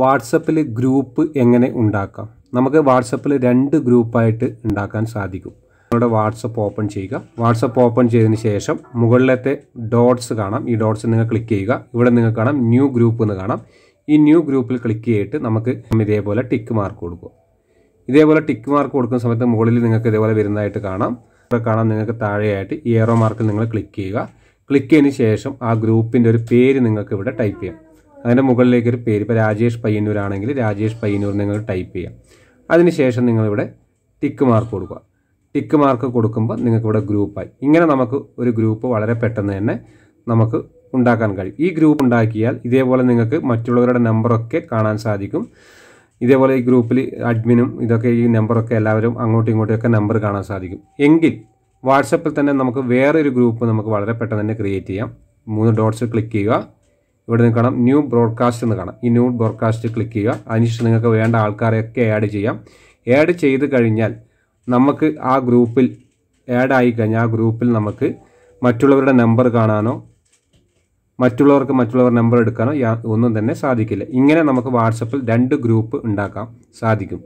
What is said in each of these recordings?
വാട്സപ്പിൽ ഗ്രൂപ്പ് എങ്ങനെ ഉണ്ടാക്കാം നമുക്ക് വാട്സപ്പിൽ രണ്ട് ഗ്രൂപ്പായിട്ട് ഉണ്ടാക്കാൻ സാധിക്കും നമ്മുടെ വാട്സപ്പ് ഓപ്പൺ ചെയ്യുക വാട്സപ്പ് ഓപ്പൺ ചെയ്തതിന് ശേഷം മുകളിലത്തെ ഡോട്ട്സ് കാണാം ഈ ഡോട്ട്സ് നിങ്ങൾ ക്ലിക്ക് ചെയ്യുക ഇവിടെ നിങ്ങൾ കാണാം ന്യൂ ഗ്രൂപ്പ് എന്ന് കാണാം ഈ ന്യൂ ഗ്രൂപ്പിൽ ക്ലിക്ക് ചെയ്തിട്ട് നമുക്ക് ഇതേപോലെ ടിക്ക് മാർക്ക് കൊടുക്കുക ഇതേപോലെ ടിക്ക് മാർക്ക് കൊടുക്കുന്ന സമയത്ത് മുകളിൽ നിങ്ങൾക്ക് ഇതേപോലെ വരുന്നതായിട്ട് കാണാം ഇവിടെ കാണാം നിങ്ങൾക്ക് താഴെയായിട്ട് ഈ എയറോ മാർക്കിൽ നിങ്ങൾ ക്ലിക്ക് ചെയ്യുക ക്ലിക്ക് ചെയ്തതിന് ശേഷം ആ ഗ്രൂപ്പിൻ്റെ ഒരു പേര് നിങ്ങൾക്ക് ഇവിടെ ടൈപ്പ് ചെയ്യാം അതിൻ്റെ മുകളിലേക്ക് ഒരു പേര് ഇപ്പോൾ രാജേഷ് പയ്യന്നൂർ ആണെങ്കിൽ രാജേഷ് പയ്യന്നൂർ നിങ്ങൾ ടൈപ്പ് ചെയ്യാം അതിനുശേഷം നിങ്ങളിവിടെ ടിക്ക് മാർക്ക് കൊടുക്കുക ടിക്ക് മാർക്ക് കൊടുക്കുമ്പോൾ നിങ്ങൾക്ക് ഇവിടെ ഗ്രൂപ്പായി ഇങ്ങനെ നമുക്ക് ഒരു ഗ്രൂപ്പ് വളരെ പെട്ടെന്ന് തന്നെ നമുക്ക് ഉണ്ടാക്കാൻ കഴിയും ഈ ഗ്രൂപ്പ് ഉണ്ടാക്കിയാൽ ഇതേപോലെ നിങ്ങൾക്ക് മറ്റുള്ളവരുടെ നമ്പറൊക്കെ കാണാൻ സാധിക്കും ഇതേപോലെ ഈ ഗ്രൂപ്പിൽ അഡ്മിനും ഇതൊക്കെ ഈ നമ്പറൊക്കെ എല്ലാവരും അങ്ങോട്ടും ഇങ്ങോട്ടും ഒക്കെ നമ്പർ കാണാൻ സാധിക്കും എങ്കിൽ വാട്സപ്പിൽ തന്നെ നമുക്ക് വേറൊരു ഗ്രൂപ്പ് നമുക്ക് വളരെ പെട്ടെന്ന് തന്നെ ക്രിയേറ്റ് ചെയ്യാം മൂന്ന് ഡോട്ട്സ് ക്ലിക്ക് ചെയ്യുക ഇവിടെ നിന്ന് കാണാം ന്യൂ ബ്രോഡ്കാസ്റ്റ് എന്ന് കാണാം ഈ ന്യൂ ബ്രോഡ്കാസ്റ്റ് ക്ലിക്ക് ചെയ്യുക അതിനുശേഷം നിങ്ങൾക്ക് വേണ്ട ആൾക്കാരെയൊക്കെ ആഡ് ചെയ്യാം ആഡ് ചെയ്ത് കഴിഞ്ഞാൽ നമുക്ക് ആ ഗ്രൂപ്പിൽ ആഡ് ആയി കഴിഞ്ഞാൽ ആ ഗ്രൂപ്പിൽ നമുക്ക് മറ്റുള്ളവരുടെ നമ്പർ കാണാനോ മറ്റുള്ളവർക്ക് മറ്റുള്ളവർ നമ്പർ എടുക്കാനോ ഒന്നും തന്നെ സാധിക്കില്ല ഇങ്ങനെ നമുക്ക് വാട്സപ്പിൽ രണ്ട് ഗ്രൂപ്പ് ഉണ്ടാക്കാം സാധിക്കും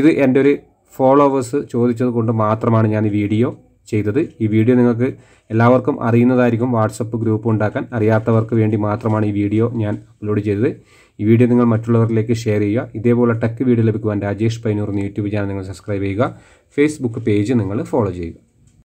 ഇത് എൻ്റെ ഒരു ഫോളോവേഴ്സ് ചോദിച്ചത് കൊണ്ട് മാത്രമാണ് ഞാൻ ഈ വീഡിയോ ചെയ്തത് ഈ വീഡിയോ നിങ്ങൾക്ക് എല്ലാവർക്കും അറിയുന്നതായിരിക്കും വാട്സപ്പ് ഗ്രൂപ്പ് ഉണ്ടാക്കാൻ അറിയാത്തവർക്ക് വേണ്ടി മാത്രമാണ് ഈ വീഡിയോ ഞാൻ അപ്ലോഡ് ചെയ്തത് ഈ വീഡിയോ നിങ്ങൾ മറ്റുള്ളവരിലേക്ക് ഷെയർ ചെയ്യുക ഇതേപോലെ ടെക് വീഡിയോ ലഭിക്കുവാൻ രാജേഷ് പൈനൂർ എന്ന യൂട്യൂബ് ചാനൽ നിങ്ങൾ സബ്സ്ക്രൈബ് ചെയ്യുക ഫേസ്ബുക്ക് പേജ് നിങ്ങൾ ഫോളോ ചെയ്യുക